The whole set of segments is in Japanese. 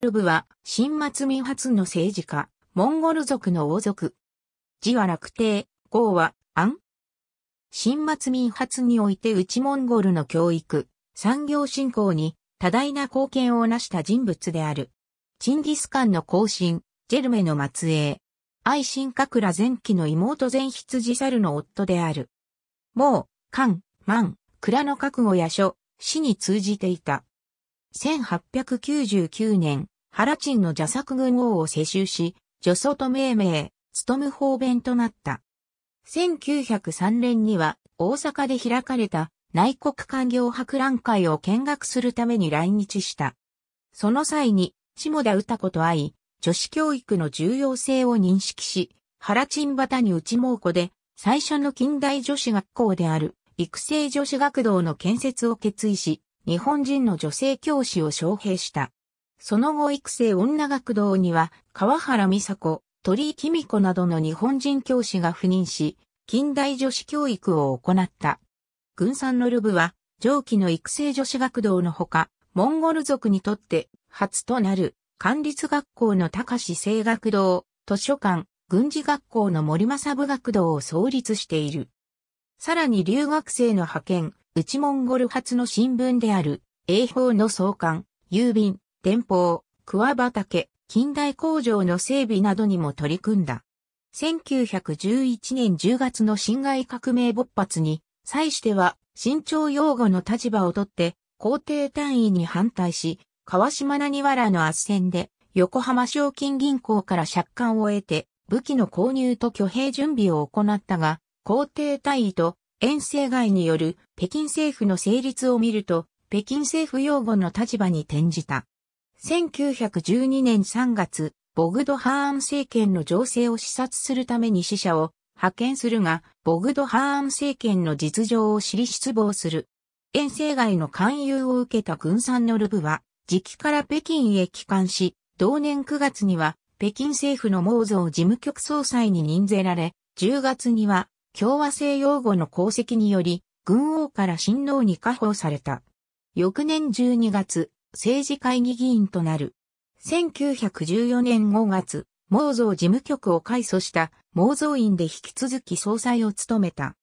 ルブは、新末民発の政治家、モンゴル族の王族。字は楽帝、号は、アン。新末民発において内モンゴルの教育、産業振興に多大な貢献を成した人物である。チンギスカンの後進、ジェルメの末裔。愛新クラ前期の妹前羊猿の夫である。もう、ン、ク蔵の覚悟や書、死に通じていた。1899年、原鎮の邪作軍王を世襲し、女祖と命名、務む方便となった。1903年には、大阪で開かれた内国官業博覧会を見学するために来日した。その際に、下田歌子と会い、女子教育の重要性を認識し、原鎮畑に内蒙古で、最初の近代女子学校である、育成女子学童の建設を決意し、日本人の女性教師を招聘した。その後育成女学童には川原美佐子、鳥居貴美子などの日本人教師が赴任し、近代女子教育を行った。軍産のルブは、上記の育成女子学童のほか、モンゴル族にとって初となる、管立学校の高志生学堂、図書館、軍事学校の森政部学堂を創立している。さらに留学生の派遣、内モンゴル発の新聞である、英法の創刊、郵便、電報、桑畑、近代工場の整備などにも取り組んだ。1911年10月の侵害革命勃発に、際しては、新潮擁護の立場をとって、皇帝単位に反対し、川島何原の圧戦で、横浜賞金銀行から借款を得て、武器の購入と挙兵準備を行ったが、皇帝単位と遠征外による北京政府の成立を見ると、北京政府擁護の立場に転じた。1912年3月、ボグド・ハーン政権の情勢を視察するために使者を派遣するが、ボグド・ハーン政権の実情を知り失望する。遠征外の勧誘を受けた軍産のルブは、時期から北京へ帰還し、同年9月には北京政府の毛造事務局総裁に任ぜられ、10月には共和制擁護の功績により、軍王から親王に加封された。翌年12月、政治会議議員となる。1914年5月、毛造事務局を改組した毛造院で引き続き総裁を務めた。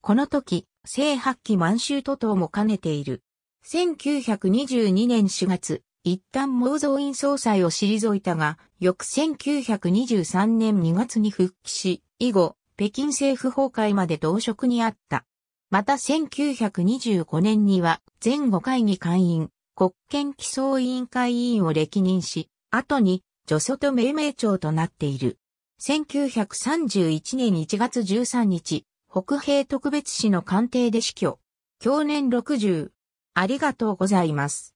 この時、正八期満州都党も兼ねている。1922年4月、一旦毛造院総裁を退いたが、翌1923年2月に復帰し、以後、北京政府崩壊まで同職にあった。また1925年には前後会議会員、国権基礎委員会委員を歴任し、後に女祖と命名長となっている。1931年1月13日、北平特別市の官邸で死去。去年60。ありがとうございます。